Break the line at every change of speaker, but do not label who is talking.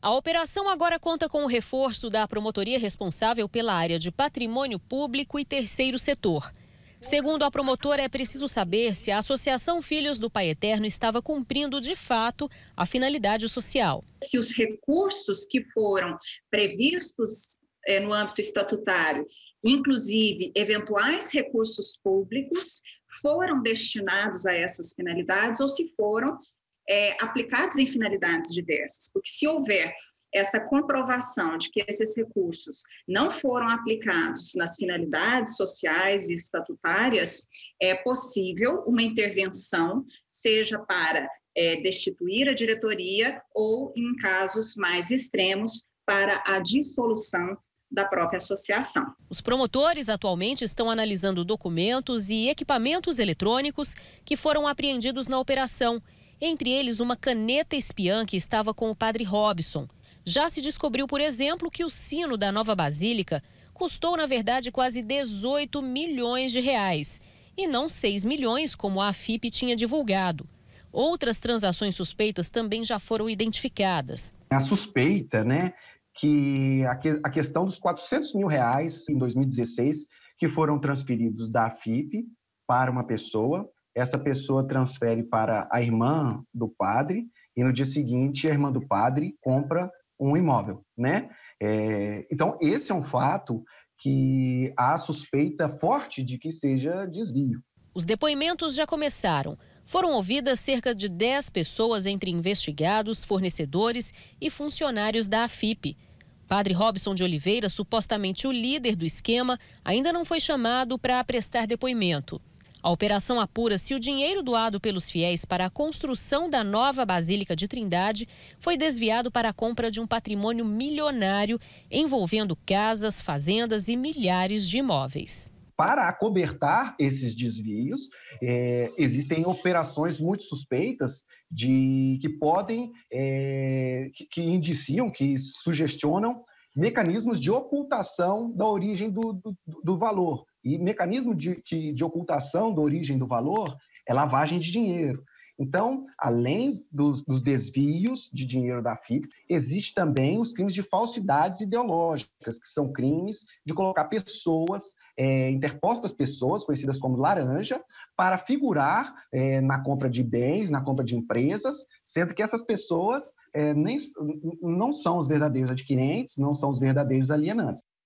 A operação agora conta com o reforço da promotoria responsável pela área de patrimônio público e terceiro setor. Segundo a promotora, é preciso saber se a Associação Filhos do Pai Eterno estava cumprindo de fato a finalidade social. Se os
recursos que foram previstos é, no âmbito estatutário, inclusive eventuais recursos públicos, foram destinados a essas finalidades ou se foram é, aplicados em finalidades diversas, porque se houver essa comprovação de que esses recursos não foram aplicados nas finalidades sociais e estatutárias, é possível uma intervenção, seja para é, destituir a diretoria ou, em casos mais extremos, para a dissolução da própria associação.
Os promotores atualmente estão analisando documentos e equipamentos eletrônicos que foram apreendidos na operação entre eles, uma caneta espiã que estava com o padre Robson. Já se descobriu, por exemplo, que o sino da nova basílica custou, na verdade, quase 18 milhões de reais e não 6 milhões, como a FIP tinha divulgado. Outras transações suspeitas também já foram identificadas.
A suspeita, né, que a, questão dos 400 mil reais em 2016 que foram transferidos da FIP para uma pessoa essa pessoa transfere para a irmã do padre e no dia seguinte a irmã do padre compra um imóvel, né? É, então esse é um fato que há suspeita forte de que seja desvio.
Os depoimentos já começaram. Foram ouvidas cerca de 10 pessoas entre investigados, fornecedores e funcionários da AFIP. Padre Robson de Oliveira, supostamente o líder do esquema, ainda não foi chamado para prestar depoimento. A operação apura se o dinheiro doado pelos fiéis para a construção da nova Basílica de Trindade foi desviado para a compra de um patrimônio milionário envolvendo casas, fazendas e milhares de imóveis.
Para acobertar esses desvios, é, existem operações muito suspeitas de que podem, é, que, que indiciam, que sugestionam mecanismos de ocultação da origem do, do, do valor. E mecanismo de, de, de ocultação da origem do valor é lavagem de dinheiro. Então, além dos, dos, desvios de dinheiro da FIP, existe também os crimes de falsidades ideológicas, que são crimes de colocar pessoas, é, interpostas pessoas, conhecidas como laranja, para figurar é, na compra de bens, na compra de empresas, sendo que essas pessoas é, nem, não são os verdadeiros adquirentes, não são os verdadeiros alienantes.